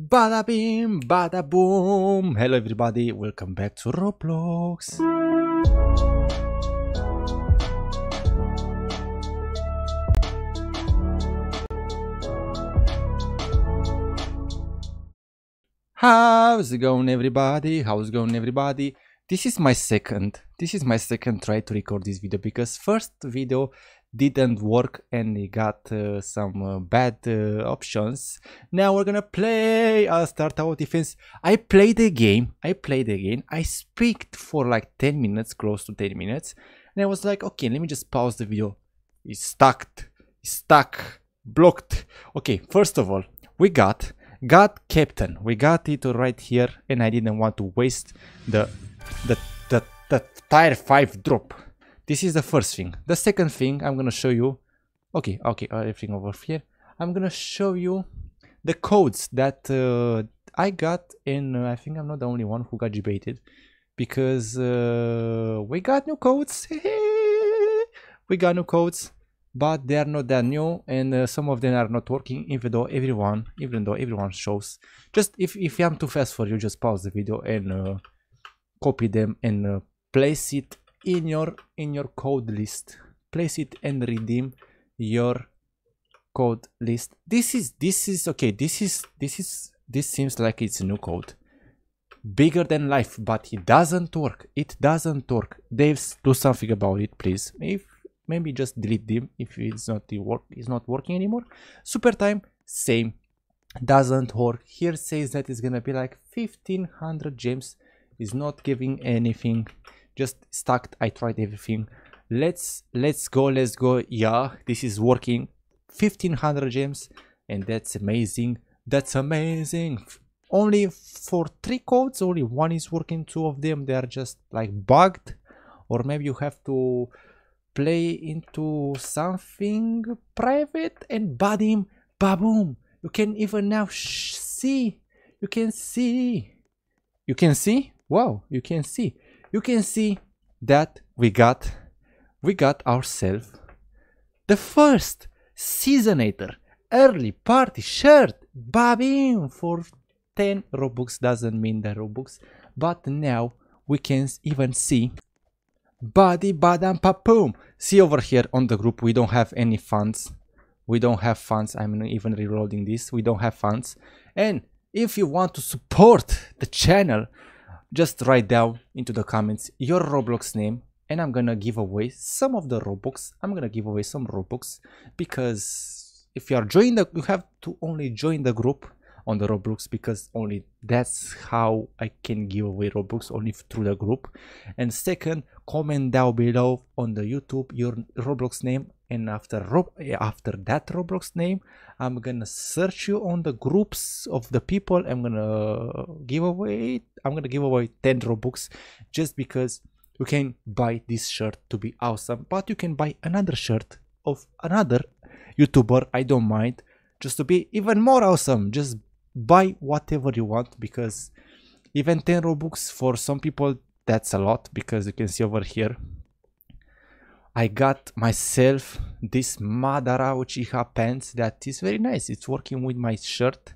Bada bing, bada boom! Hello everybody, welcome back to Roblox! How's it going everybody? How's it going everybody? This is my second, this is my second try to record this video because first video didn't work and he got uh, some uh, bad uh, options. Now we're gonna play. I'll uh, start our defense. I played the game. I played the game. I speaked for like 10 minutes, close to 10 minutes. And I was like, okay, let me just pause the video. It's stuck. It's stuck. Blocked. Okay, first of all, we got got captain. We got it right here and I didn't want to waste the the the, the tire 5 drop. This is the first thing. The second thing I'm gonna show you. Okay, okay, uh, everything over here. I'm gonna show you the codes that uh, I got, and uh, I think I'm not the only one who got debated because uh, we got new codes. we got new codes, but they are not that new, and uh, some of them are not working. Even though everyone, even though everyone shows, just if if I'm too fast for you, just pause the video and uh, copy them and place it in your in your code list place it and redeem your code list this is this is okay this is this is this seems like it's new code bigger than life but it doesn't work it doesn't work devs do something about it please if maybe just delete them if it's not the work it's not working anymore super time same doesn't work here says that it's gonna be like 1500 gems is not giving anything just stuck i tried everything let's let's go let's go yeah this is working 1500 gems and that's amazing that's amazing only for three codes only one is working two of them they are just like bugged or maybe you have to play into something private and badim baboom you can even now see you can see you can see wow you can see you can see that we got we got ourselves the first seasonator early party shirt babin for 10 robux doesn't mean the robux but now we can even see body badam papoom see over here on the group we don't have any funds we don't have funds i'm not even reloading this we don't have funds and if you want to support the channel just write down into the comments your Roblox name and I'm gonna give away some of the Robux. I'm gonna give away some Robux because if you are joining the, you have to only join the group on the Roblox because only that's how I can give away Robux only through the group. And second, comment down below on the YouTube your Roblox name and after Rob after that roblox name i'm gonna search you on the groups of the people i'm gonna give away i'm gonna give away 10 robux just because you can buy this shirt to be awesome but you can buy another shirt of another youtuber i don't mind just to be even more awesome just buy whatever you want because even 10 robux for some people that's a lot because you can see over here I got myself this Madara Uchiha pants that is very nice. It's working with my shirt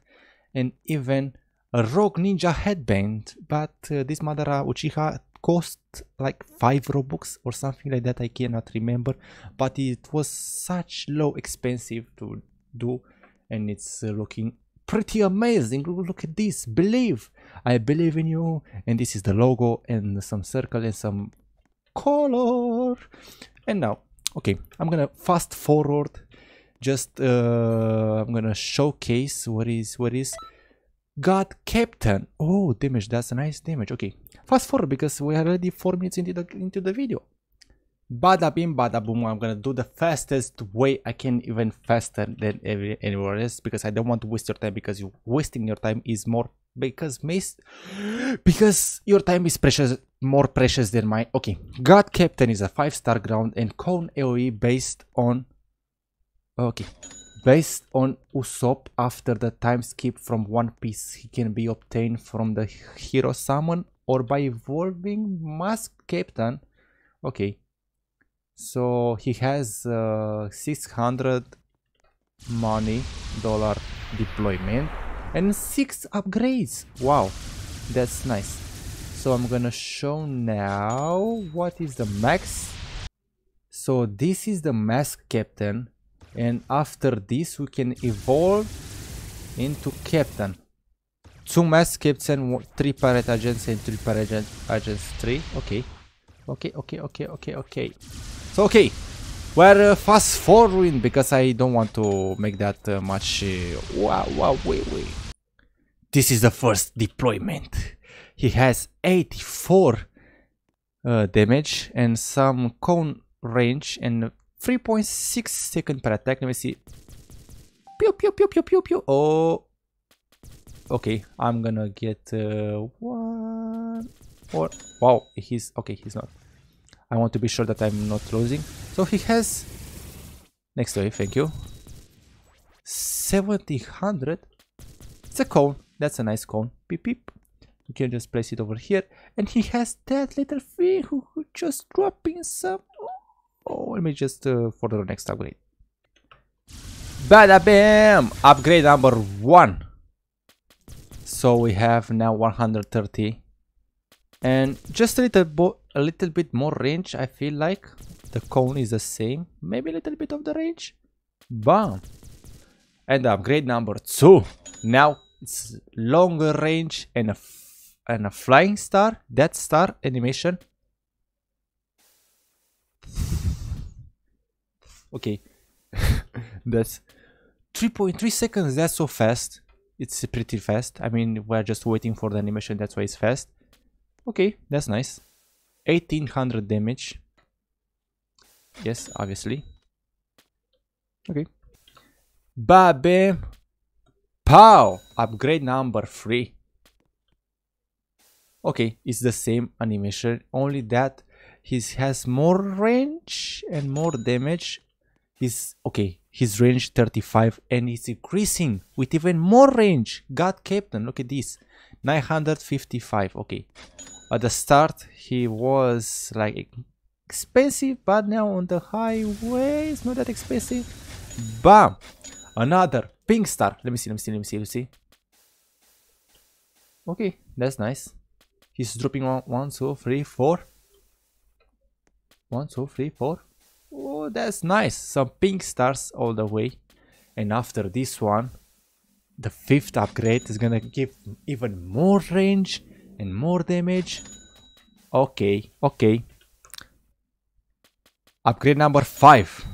and even a Rogue Ninja headband. But uh, this Madara Uchiha cost like 5 Robux or something like that. I cannot remember. But it was such low expensive to do and it's uh, looking pretty amazing. Look at this. Believe. I believe in you. And this is the logo and some circle and some color. And now, okay, I'm gonna fast forward. Just uh, I'm gonna showcase what is what is God Captain. Oh, damage. That's a nice damage. Okay, fast forward because we are already four minutes into the into the video bada bing bada boom i'm gonna do the fastest way i can even faster than every, anywhere else because i don't want to waste your time because you wasting your time is more because miss because your time is precious more precious than mine okay god captain is a five star ground and cone aoe based on okay based on usopp after the time skip from one piece he can be obtained from the hero summon or by evolving mask captain okay so he has uh, 600 money dollar deployment and six upgrades. Wow, that's nice. So I'm gonna show now what is the max. So this is the mask captain and after this we can evolve into captain. Two mask captain, three pirate agents and three pirate agents, agents three. Okay. Okay, okay, okay, okay, okay. So, okay, we're uh, fast forwarding because I don't want to make that uh, much. Uh, wow, wow, wait, wait. This is the first deployment. He has 84 uh, damage and some cone range and 3.6 second per attack. Let me see. Pew, pew, pew, pew, pew, pew. Oh. Okay, I'm gonna get uh, one or. Wow, he's. Okay, he's not. I want to be sure that I'm not losing. So he has... Next wave, thank you. 1700? It's a cone. That's a nice cone. Beep beep. You can just place it over here. And he has that little thing who, who just dropping some... Oh, let me just uh, for the next upgrade. Bada bam! Upgrade number one. So we have now 130 and just a little, a little bit more range I feel like the cone is the same maybe a little bit of the range bam and upgrade number two now it's longer range and a and a flying star that star animation okay that's 3.3 seconds that's so fast it's pretty fast i mean we're just waiting for the animation that's why it's fast Okay, that's nice. 1800 damage. Yes, obviously. Okay. Babe. Pow! Upgrade number 3. Okay, it's the same animation, only that he has more range and more damage. He's okay, his range 35 and it's increasing with even more range. God Captain, look at this. 955, okay at the start he was like expensive but now on the highway it's not that expensive bam another pink star let me see let me see let me see let me see okay that's nice he's dropping one one two three four one two three four oh that's nice some pink stars all the way and after this one the fifth upgrade is gonna give even more range and more damage. Okay, okay. Upgrade number 5.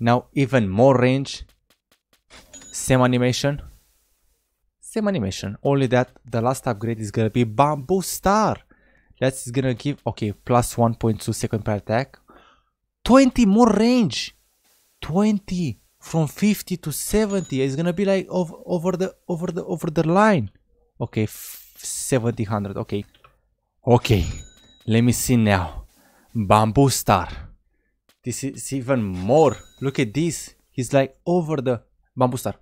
Now even more range. Same animation. Same animation. Only that the last upgrade is gonna be Bamboo Star. That's gonna give, okay, plus 1.2 second per attack. 20 more range. 20 from 50 to 70 is gonna be like over, over the over the over the line. Okay, Seventy hundred. Okay. Okay. Let me see now. Bamboo star. This is even more. Look at this. He's like over the bamboo star.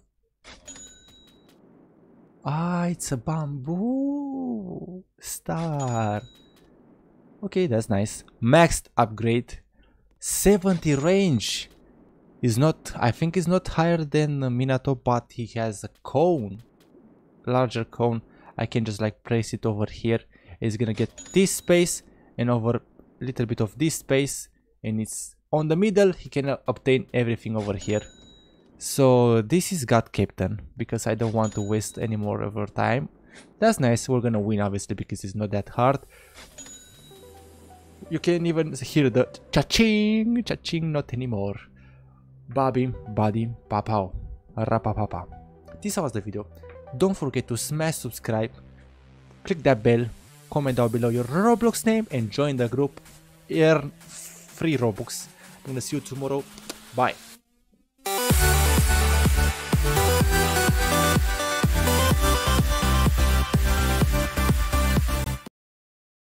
Ah, it's a bamboo star. Okay, that's nice. Maxed upgrade. 70 range. Is not, I think it's not higher than Minato, but he has a cone. Larger cone. I can just like place it over here. It's gonna get this space and over a little bit of this space and it's on the middle. He can obtain everything over here. So this is God Captain because I don't want to waste any more of our time. That's nice. We're gonna win obviously because it's not that hard. You can even hear the cha-ching, cha-ching, not anymore. Babi, Buddy, rapa Rapapapa. This was the video. Don't forget to smash subscribe, click that bell, comment down below your Roblox name and join the group. Earn free Robux. I'm gonna see you tomorrow. Bye.